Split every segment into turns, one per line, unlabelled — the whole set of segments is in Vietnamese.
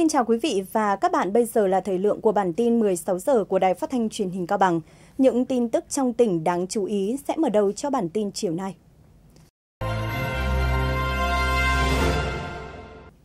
Xin chào quý vị và các bạn, bây giờ là thời lượng của bản tin 16 giờ của Đài Phát thanh Truyền hình Cao Bằng. Những tin tức trong tỉnh đáng chú ý sẽ mở đầu cho bản tin chiều nay.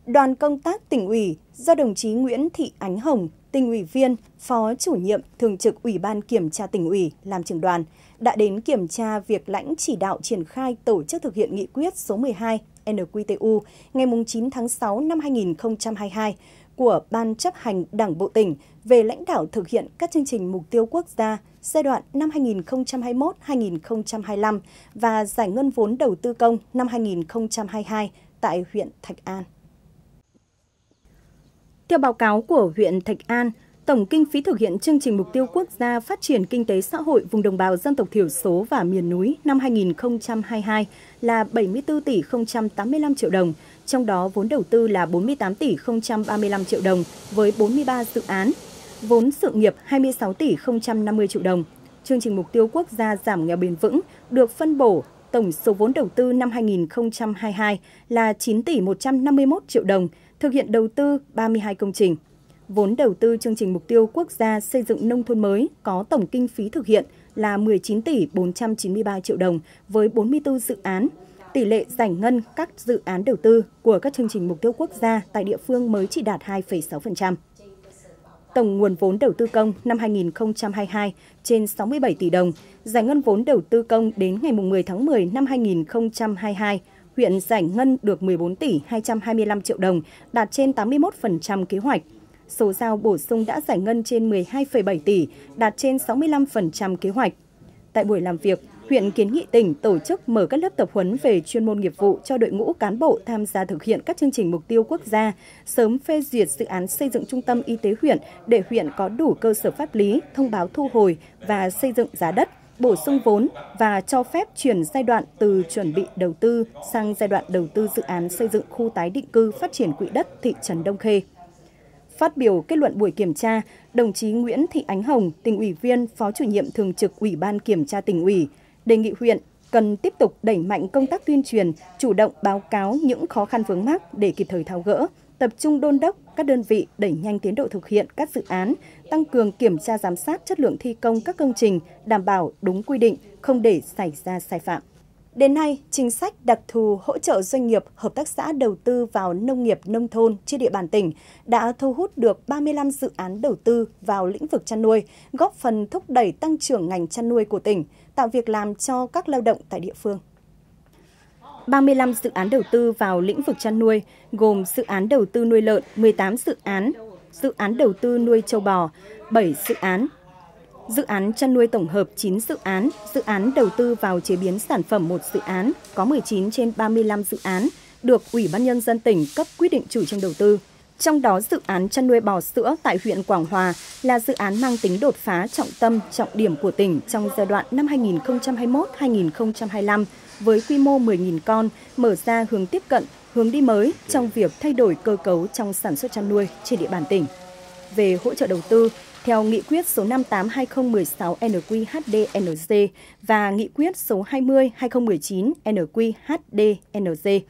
Đoàn công tác tỉnh ủy do đồng chí Nguyễn Thị Ánh Hồng, tỉnh ủy viên, phó chủ nhiệm thường trực Ủy ban Kiểm tra tỉnh ủy làm trưởng đoàn, đã đến kiểm tra việc lãnh chỉ đạo triển khai tổ chức thực hiện nghị quyết số 12 NQTU ngày 9 tháng 6 năm 2022 của Ban chấp hành Đảng Bộ tỉnh về lãnh đạo thực hiện các chương trình mục tiêu quốc gia giai đoạn năm 2021-2025 và giải ngân vốn đầu tư công năm 2022 tại huyện Thạch An. Theo báo cáo của huyện Thạch An, tổng kinh phí thực hiện chương trình mục tiêu quốc gia phát triển kinh tế xã hội vùng đồng bào dân tộc thiểu số và miền núi năm 2022 là 74 tỷ 085 triệu đồng, trong đó vốn đầu tư là 48 tỷ 035 triệu đồng với 43 dự án, vốn sự nghiệp 26 tỷ 050 triệu đồng. Chương trình mục tiêu quốc gia giảm nghèo bền vững được phân bổ tổng số vốn đầu tư năm 2022 là 9 tỷ 151 triệu đồng, thực hiện đầu tư 32 công trình. Vốn đầu tư chương trình mục tiêu quốc gia xây dựng nông thôn mới có tổng kinh phí thực hiện là 19 tỷ 493 triệu đồng với 44 dự án, tỷ lệ giải ngân các dự án đầu tư của các chương trình mục tiêu quốc gia tại địa phương mới chỉ đạt 2,6%. Tổng nguồn vốn đầu tư công năm 2022 trên 67 tỷ đồng, giải ngân vốn đầu tư công đến ngày 10 tháng 10 năm 2022 huyện giải ngân được 14 tỷ 225 triệu đồng, đạt trên 81% kế hoạch. Số giao bổ sung đã giải ngân trên 12,7 tỷ, đạt trên 65% kế hoạch. Tại buổi làm việc, huyện kiến nghị tỉnh tổ chức mở các lớp tập huấn về chuyên môn nghiệp vụ cho đội ngũ cán bộ tham gia thực hiện các chương trình mục tiêu quốc gia, sớm phê duyệt dự án xây dựng trung tâm y tế huyện để huyện có đủ cơ sở pháp lý, thông báo thu hồi và xây dựng giá đất, bổ sung vốn và cho phép chuyển giai đoạn từ chuẩn bị đầu tư sang giai đoạn đầu tư dự án xây dựng khu tái định cư phát triển quỹ đất thị trấn Đông Khê. Phát biểu kết luận buổi kiểm tra, đồng chí Nguyễn Thị Ánh Hồng, tỉnh ủy viên, phó chủ nhiệm thường trực Ủy ban kiểm tra tỉnh ủy, đề nghị huyện cần tiếp tục đẩy mạnh công tác tuyên truyền, chủ động báo cáo những khó khăn vướng mắc để kịp thời tháo gỡ, tập trung đôn đốc các đơn vị đẩy nhanh tiến độ thực hiện các dự án, tăng cường kiểm tra giám sát chất lượng thi công các công trình, đảm bảo đúng quy định, không để xảy ra sai phạm. Đến nay, chính sách đặc thù hỗ trợ doanh nghiệp, hợp tác xã đầu tư vào nông nghiệp nông thôn trên địa bàn tỉnh đã thu hút được 35 dự án đầu tư vào lĩnh vực chăn nuôi, góp phần thúc đẩy tăng trưởng ngành chăn nuôi của tỉnh, tạo việc làm cho các lao động tại địa phương. 35 dự án đầu tư vào lĩnh vực chăn nuôi, gồm dự án đầu tư nuôi lợn 18 dự án, dự án đầu tư nuôi châu bò 7 dự án, Dự án chăn nuôi tổng hợp 9 dự án, dự án đầu tư vào chế biến sản phẩm một dự án, có 19 trên 35 dự án được Ủy ban nhân dân tỉnh cấp quyết định chủ trương đầu tư. Trong đó dự án chăn nuôi bò sữa tại huyện Quảng Hòa là dự án mang tính đột phá trọng tâm, trọng điểm của tỉnh trong giai đoạn năm 2021-2025 với quy mô 10.000 con, mở ra hướng tiếp cận, hướng đi mới trong việc thay đổi cơ cấu trong sản xuất chăn nuôi trên địa bàn tỉnh. Về hỗ trợ đầu tư, theo nghị quyết số 58-2016-NQHDNC nq và nghị quyết số 20-2019-NQHDNC. nq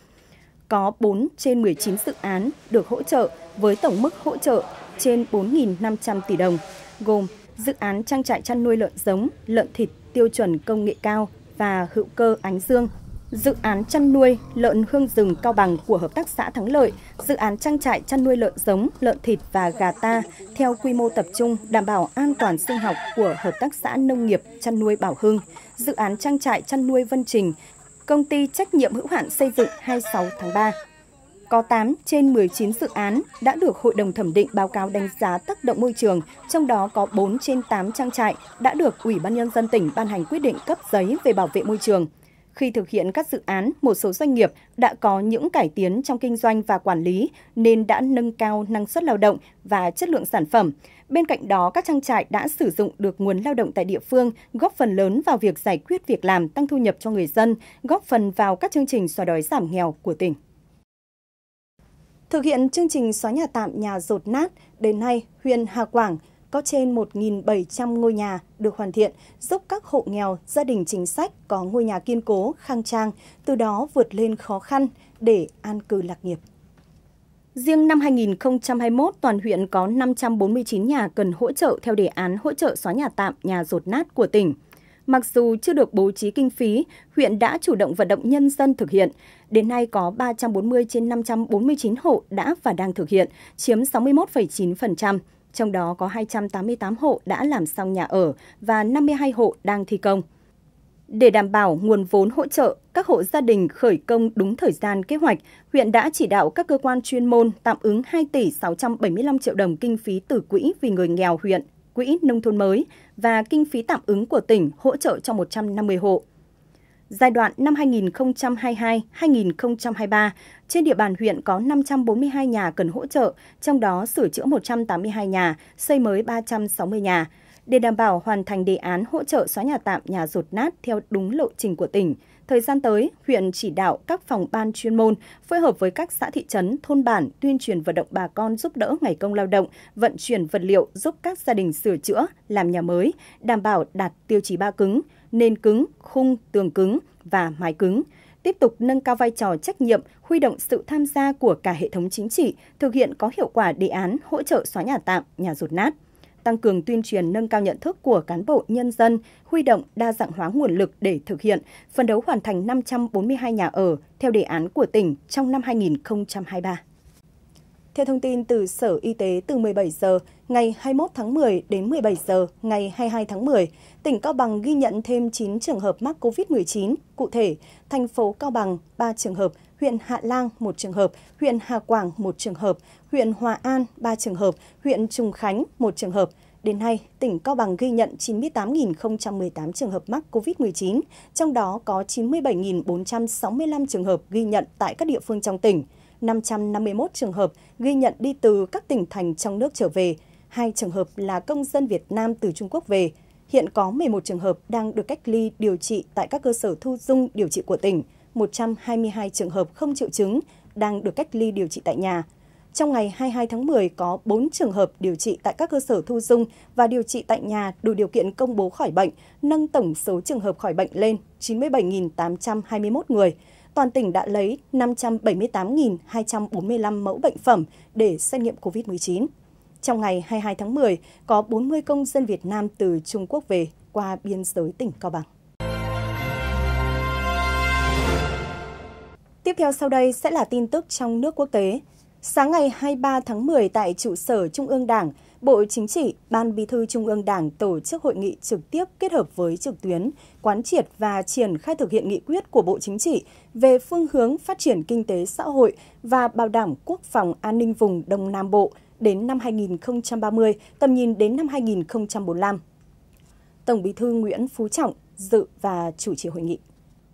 Có 4 trên 19 dự án được hỗ trợ với tổng mức hỗ trợ trên 4.500 tỷ đồng, gồm dự án trang trại chăn nuôi lợn giống, lợn thịt tiêu chuẩn công nghệ cao và hữu cơ ánh dương dự án chăn nuôi lợn hương rừng Cao Bằng của Hợp tác xã Thắng Lợi, dự án trang trại chăn nuôi lợn giống, lợn thịt và gà ta theo quy mô tập trung đảm bảo an toàn sinh học của Hợp tác xã Nông nghiệp Chăn nuôi Bảo Hưng, dự án trang trại chăn nuôi Vân Trình, công ty trách nhiệm hữu hạn xây dựng 26 tháng 3. Có 8 trên 19 dự án đã được Hội đồng Thẩm định báo cáo đánh giá tác động môi trường, trong đó có 4 trên 8 trang trại đã được Ủy ban Nhân dân tỉnh ban hành quyết định cấp giấy về bảo vệ môi trường. Khi thực hiện các dự án, một số doanh nghiệp đã có những cải tiến trong kinh doanh và quản lý nên đã nâng cao năng suất lao động và chất lượng sản phẩm. Bên cạnh đó, các trang trại đã sử dụng được nguồn lao động tại địa phương, góp phần lớn vào việc giải quyết việc làm, tăng thu nhập cho người dân, góp phần vào các chương trình xóa đói giảm nghèo của tỉnh. Thực hiện chương trình xóa nhà tạm nhà rột nát, đến nay, huyện Hà Quảng – có trên 1.700 ngôi nhà được hoàn thiện, giúp các hộ nghèo, gia đình chính sách có ngôi nhà kiên cố, khang trang, từ đó vượt lên khó khăn để an cư lạc nghiệp. Riêng năm 2021, toàn huyện có 549 nhà cần hỗ trợ theo đề án hỗ trợ xóa nhà tạm, nhà rột nát của tỉnh. Mặc dù chưa được bố trí kinh phí, huyện đã chủ động vận động nhân dân thực hiện. Đến nay có 340 trên 549 hộ đã và đang thực hiện, chiếm 61,9% trong đó có 288 hộ đã làm xong nhà ở và 52 hộ đang thi công. Để đảm bảo nguồn vốn hỗ trợ, các hộ gia đình khởi công đúng thời gian kế hoạch, huyện đã chỉ đạo các cơ quan chuyên môn tạm ứng 2 tỷ 675 triệu đồng kinh phí từ quỹ vì người nghèo huyện, quỹ nông thôn mới và kinh phí tạm ứng của tỉnh hỗ trợ cho 150 hộ. Giai đoạn năm 2022-2023, trên địa bàn huyện có 542 nhà cần hỗ trợ, trong đó sửa chữa 182 nhà, xây mới 360 nhà. Để đảm bảo hoàn thành đề án hỗ trợ xóa nhà tạm nhà rột nát theo đúng lộ trình của tỉnh, thời gian tới, huyện chỉ đạo các phòng ban chuyên môn phối hợp với các xã thị trấn, thôn bản tuyên truyền vận động bà con giúp đỡ ngày công lao động, vận chuyển vật liệu giúp các gia đình sửa chữa, làm nhà mới, đảm bảo đạt tiêu chí ba cứng – nền cứng, khung, tường cứng và mái cứng, tiếp tục nâng cao vai trò trách nhiệm, huy động sự tham gia của cả hệ thống chính trị, thực hiện có hiệu quả đề án hỗ trợ xóa nhà tạm, nhà rột nát tăng cường tuyên truyền nâng cao nhận thức của cán bộ nhân dân, huy động đa dạng hóa nguồn lực để thực hiện, phấn đấu hoàn thành 542 nhà ở theo đề án của tỉnh trong năm 2023. Theo thông tin từ Sở Y tế từ 17 giờ ngày 21 tháng 10 đến 17 giờ ngày 22 tháng 10, tỉnh Cao Bằng ghi nhận thêm 9 trường hợp mắc COVID-19. Cụ thể, thành phố Cao Bằng 3 trường hợp, huyện Hạ Lang 1 trường hợp, huyện Hà Quảng 1 trường hợp, huyện Hòa An 3 trường hợp, huyện Trùng Khánh 1 trường hợp. Đến nay, tỉnh Cao Bằng ghi nhận 98.018 trường hợp mắc COVID-19, trong đó có 97.465 trường hợp ghi nhận tại các địa phương trong tỉnh. 551 trường hợp ghi nhận đi từ các tỉnh thành trong nước trở về, hai trường hợp là công dân Việt Nam từ Trung Quốc về. Hiện có 11 trường hợp đang được cách ly điều trị tại các cơ sở thu dung điều trị của tỉnh, 122 trường hợp không triệu chứng đang được cách ly điều trị tại nhà. Trong ngày 22 tháng 10 có 4 trường hợp điều trị tại các cơ sở thu dung và điều trị tại nhà đủ điều kiện công bố khỏi bệnh, nâng tổng số trường hợp khỏi bệnh lên 97.821 người toàn tỉnh đã lấy 578.245 mẫu bệnh phẩm để xét nghiệm COVID-19. Trong ngày 22 tháng 10, có 40 công dân Việt Nam từ Trung Quốc về qua biên giới tỉnh Cao Bằng. Tiếp theo sau đây sẽ là tin tức trong nước quốc tế. Sáng ngày 23 tháng 10 tại trụ sở Trung ương Đảng, Bộ Chính trị, Ban Bí thư Trung ương Đảng tổ chức hội nghị trực tiếp kết hợp với trực tuyến, quán triệt và triển khai thực hiện nghị quyết của Bộ Chính trị về phương hướng phát triển kinh tế xã hội và bảo đảm quốc phòng an ninh vùng Đông Nam Bộ đến năm 2030, tầm nhìn đến năm 2045. Tổng Bí thư Nguyễn Phú Trọng dự và chủ trì hội nghị.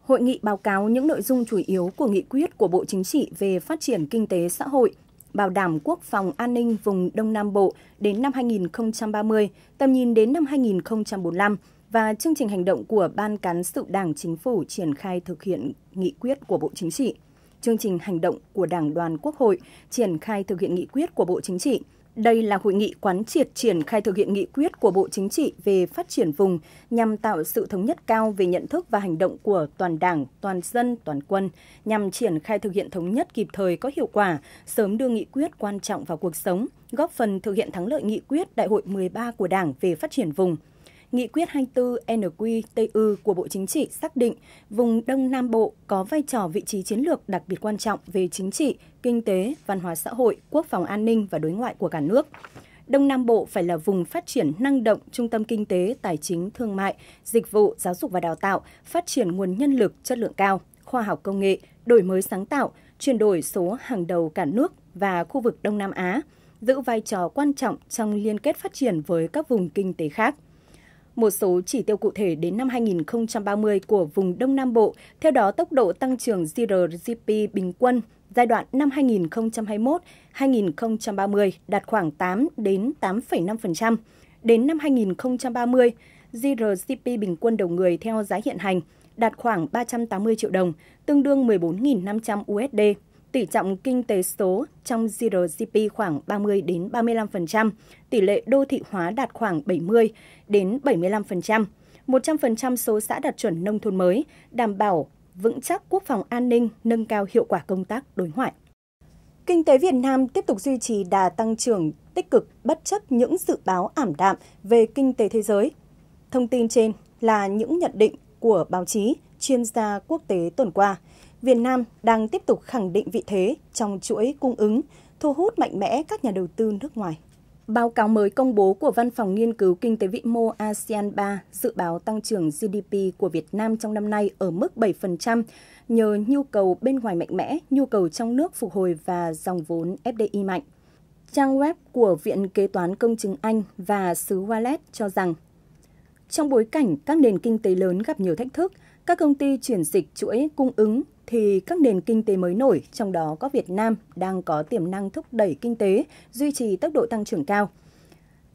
Hội nghị báo cáo những nội dung chủ yếu của nghị quyết của Bộ Chính trị về phát triển kinh tế xã hội bảo đảm quốc phòng an ninh vùng Đông Nam Bộ đến năm 2030, tầm nhìn đến năm 2045 và chương trình hành động của Ban Cán sự Đảng Chính phủ triển khai thực hiện nghị quyết của Bộ Chính trị, chương trình hành động của Đảng đoàn Quốc hội triển khai thực hiện nghị quyết của Bộ Chính trị, đây là hội nghị quán triệt triển khai thực hiện nghị quyết của Bộ Chính trị về phát triển vùng nhằm tạo sự thống nhất cao về nhận thức và hành động của toàn đảng, toàn dân, toàn quân, nhằm triển khai thực hiện thống nhất kịp thời có hiệu quả, sớm đưa nghị quyết quan trọng vào cuộc sống, góp phần thực hiện thắng lợi nghị quyết Đại hội 13 của Đảng về phát triển vùng – Nghị quyết 24 NQTU của Bộ Chính trị xác định vùng Đông Nam Bộ có vai trò vị trí chiến lược đặc biệt quan trọng về chính trị, kinh tế, văn hóa xã hội, quốc phòng an ninh và đối ngoại của cả nước. Đông Nam Bộ phải là vùng phát triển năng động, trung tâm kinh tế, tài chính, thương mại, dịch vụ, giáo dục và đào tạo, phát triển nguồn nhân lực chất lượng cao, khoa học công nghệ, đổi mới sáng tạo, chuyển đổi số hàng đầu cả nước và khu vực Đông Nam Á, giữ vai trò quan trọng trong liên kết phát triển với các vùng kinh tế khác một số chỉ tiêu cụ thể đến năm 2030 của vùng Đông Nam Bộ, theo đó tốc độ tăng trưởng GDP bình quân giai đoạn năm 2021-2030 đạt khoảng 8 đến 8,5%. Đến năm 2030, GDP bình quân đầu người theo giá hiện hành đạt khoảng 380 triệu đồng, tương đương 14.500 USD tỷ trọng kinh tế số trong GDP khoảng 30 đến 35%, tỷ lệ đô thị hóa đạt khoảng 70 đến 75%, 100% số xã đạt chuẩn nông thôn mới, đảm bảo vững chắc quốc phòng an ninh, nâng cao hiệu quả công tác đối ngoại. Kinh tế Việt Nam tiếp tục duy trì đà tăng trưởng tích cực bất chấp những dự báo ảm đạm về kinh tế thế giới. Thông tin trên là những nhận định của báo chí, chuyên gia quốc tế tuần qua – Việt Nam đang tiếp tục khẳng định vị thế trong chuỗi cung ứng, thu hút mạnh mẽ các nhà đầu tư nước ngoài. Báo cáo mới công bố của Văn phòng Nghiên cứu Kinh tế Vĩ mô ASEAN 3 dự báo tăng trưởng GDP của Việt Nam trong năm nay ở mức 7% nhờ nhu cầu bên ngoài mạnh mẽ, nhu cầu trong nước phục hồi và dòng vốn FDI mạnh. Trang web của Viện Kế toán Công chứng Anh và xứ Wallet cho rằng trong bối cảnh các nền kinh tế lớn gặp nhiều thách thức, các công ty chuyển dịch chuỗi cung ứng thì các nền kinh tế mới nổi, trong đó có Việt Nam, đang có tiềm năng thúc đẩy kinh tế, duy trì tốc độ tăng trưởng cao.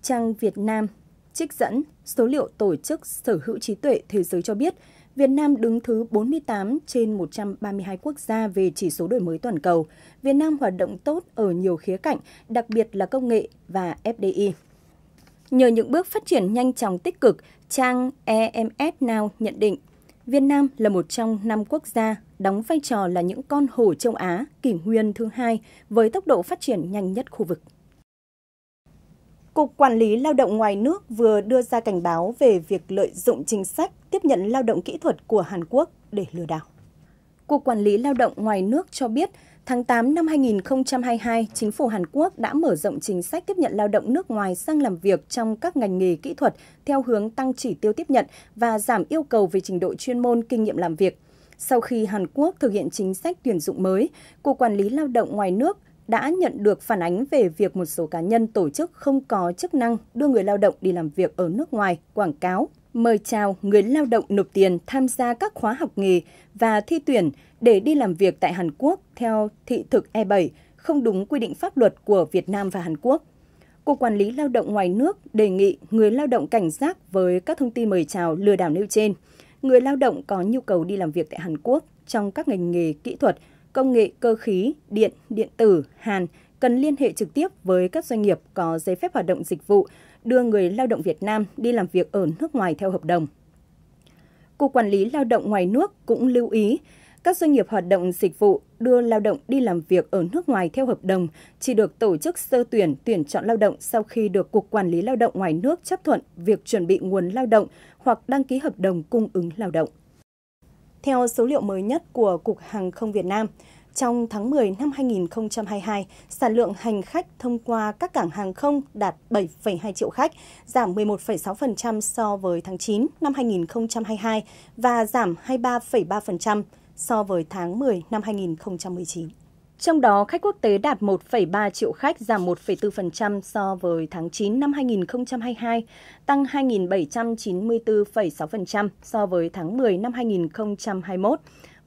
Trang Việt Nam trích dẫn số liệu Tổ chức Sở hữu trí tuệ Thế giới cho biết, Việt Nam đứng thứ 48 trên 132 quốc gia về chỉ số đổi mới toàn cầu. Việt Nam hoạt động tốt ở nhiều khía cạnh, đặc biệt là công nghệ và FDI. Nhờ những bước phát triển nhanh chóng tích cực, trang EMS Now nhận định Việt Nam là một trong năm quốc gia đóng vai trò là những con hổ châu Á kỷ nguyên thứ hai với tốc độ phát triển nhanh nhất khu vực. Cục Quản lý Lao động ngoài nước vừa đưa ra cảnh báo về việc lợi dụng chính sách tiếp nhận lao động kỹ thuật của Hàn Quốc để lừa đảo. Cục Quản lý Lao động ngoài nước cho biết Tháng 8 năm 2022, chính phủ Hàn Quốc đã mở rộng chính sách tiếp nhận lao động nước ngoài sang làm việc trong các ngành nghề kỹ thuật theo hướng tăng chỉ tiêu tiếp nhận và giảm yêu cầu về trình độ chuyên môn kinh nghiệm làm việc. Sau khi Hàn Quốc thực hiện chính sách tuyển dụng mới, Cục Quản lý Lao động ngoài nước đã nhận được phản ánh về việc một số cá nhân tổ chức không có chức năng đưa người lao động đi làm việc ở nước ngoài quảng cáo mời chào người lao động nộp tiền tham gia các khóa học nghề và thi tuyển để đi làm việc tại Hàn Quốc theo thị thực E7 không đúng quy định pháp luật của Việt Nam và Hàn Quốc. Cục Quản lý Lao động ngoài nước đề nghị người lao động cảnh giác với các thông tin mời chào lừa đảo nêu trên. Người lao động có nhu cầu đi làm việc tại Hàn Quốc trong các ngành nghề kỹ thuật, công nghệ cơ khí, điện, điện tử, hàn cần liên hệ trực tiếp với các doanh nghiệp có giấy phép hoạt động dịch vụ đưa người lao động Việt Nam đi làm việc ở nước ngoài theo hợp đồng. Cục Quản lý Lao động ngoài nước cũng lưu ý, các doanh nghiệp hoạt động dịch vụ đưa lao động đi làm việc ở nước ngoài theo hợp đồng chỉ được tổ chức sơ tuyển tuyển chọn lao động sau khi được Cục Quản lý Lao động ngoài nước chấp thuận việc chuẩn bị nguồn lao động hoặc đăng ký hợp đồng cung ứng lao động. Theo số liệu mới nhất của Cục Hàng không Việt Nam, trong tháng 10 năm 2022, sản lượng hành khách thông qua các cảng hàng không đạt 7,2 triệu khách, giảm 11,6% so với tháng 9 năm 2022 và giảm 23,3% so với tháng 10 năm 2019. Trong đó, khách quốc tế đạt 1,3 triệu khách, giảm 1,4% so với tháng 9 năm 2022, tăng 2.794,6% so với tháng 10 năm 2021.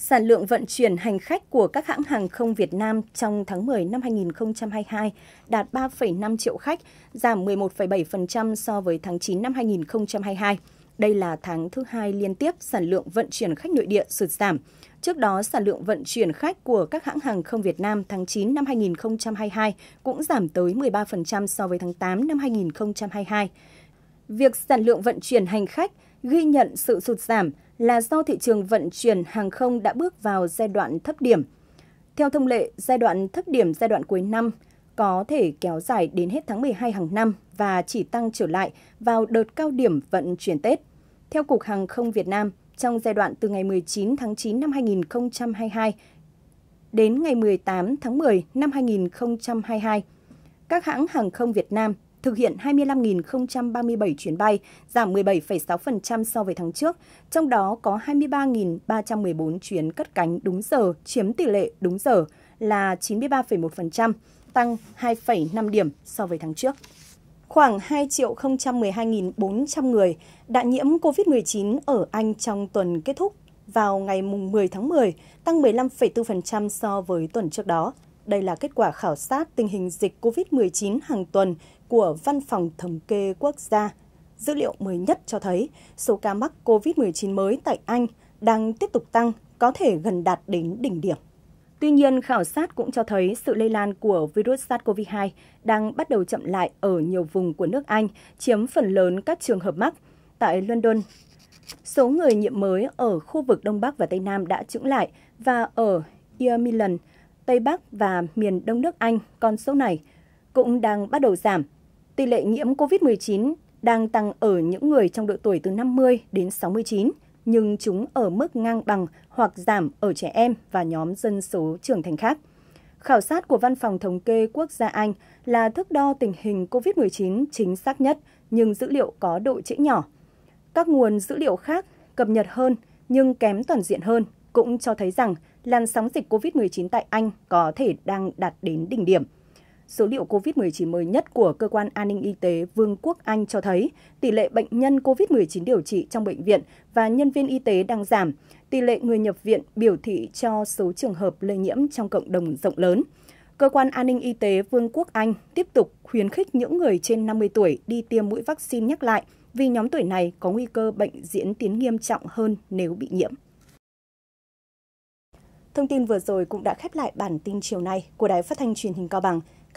Sản lượng vận chuyển hành khách của các hãng hàng không Việt Nam trong tháng 10 năm 2022 đạt 3,5 triệu khách, giảm 11,7% so với tháng 9 năm 2022. Đây là tháng thứ hai liên tiếp sản lượng vận chuyển khách nội địa sụt giảm. Trước đó, sản lượng vận chuyển khách của các hãng hàng không Việt Nam tháng 9 năm 2022 cũng giảm tới 13% so với tháng 8 năm 2022. Việc sản lượng vận chuyển hành khách ghi nhận sự sụt giảm là do thị trường vận chuyển hàng không đã bước vào giai đoạn thấp điểm. Theo thông lệ, giai đoạn thấp điểm giai đoạn cuối năm có thể kéo dài đến hết tháng 12 hàng năm và chỉ tăng trở lại vào đợt cao điểm vận chuyển Tết. Theo Cục Hàng không Việt Nam, trong giai đoạn từ ngày 19 tháng 9 năm 2022 đến ngày 18 tháng 10 năm 2022, các hãng hàng không Việt Nam thực hiện 25.037 chuyến bay, giảm 17,6% so với tháng trước, trong đó có 23.314 chuyến cất cánh đúng giờ, chiếm tỷ lệ đúng giờ là 93,1%, tăng 2,5 điểm so với tháng trước. Khoảng 2 triệu 012.400 người đã nhiễm COVID-19 ở Anh trong tuần kết thúc vào ngày 10 tháng 10, tăng 15,4% so với tuần trước đó. Đây là kết quả khảo sát tình hình dịch COVID-19 hàng tuần của Văn phòng Thống kê Quốc gia. Dữ liệu mới nhất cho thấy số ca mắc COVID-19 mới tại Anh đang tiếp tục tăng, có thể gần đạt đến đỉnh điểm. Tuy nhiên, khảo sát cũng cho thấy sự lây lan của virus SARS-CoV-2 đang bắt đầu chậm lại ở nhiều vùng của nước Anh, chiếm phần lớn các trường hợp mắc. Tại London, số người nhiễm mới ở khu vực Đông Bắc và Tây Nam đã chững lại và ở East Tây Bắc và miền Đông nước Anh, con số này cũng đang bắt đầu giảm tỷ lệ nhiễm COVID-19 đang tăng ở những người trong độ tuổi từ 50 đến 69, nhưng chúng ở mức ngang bằng hoặc giảm ở trẻ em và nhóm dân số trưởng thành khác. Khảo sát của Văn phòng Thống kê Quốc gia Anh là thước đo tình hình COVID-19 chính xác nhất, nhưng dữ liệu có độ trễ nhỏ. Các nguồn dữ liệu khác cập nhật hơn nhưng kém toàn diện hơn cũng cho thấy rằng làn sóng dịch COVID-19 tại Anh có thể đang đạt đến đỉnh điểm – Số liệu COVID-19 mới nhất của Cơ quan An ninh Y tế Vương quốc Anh cho thấy tỷ lệ bệnh nhân COVID-19 điều trị trong bệnh viện và nhân viên y tế đang giảm. Tỷ lệ người nhập viện biểu thị cho số trường hợp lây nhiễm trong cộng đồng rộng lớn. Cơ quan An ninh Y tế Vương quốc Anh tiếp tục khuyến khích những người trên 50 tuổi đi tiêm mũi vaccine nhắc lại vì nhóm tuổi này có nguy cơ bệnh diễn tiến nghiêm trọng hơn nếu bị nhiễm. Thông tin vừa rồi cũng đã khép lại bản tin chiều nay của Đài Phát thanh Truyền hình Cao Bằng.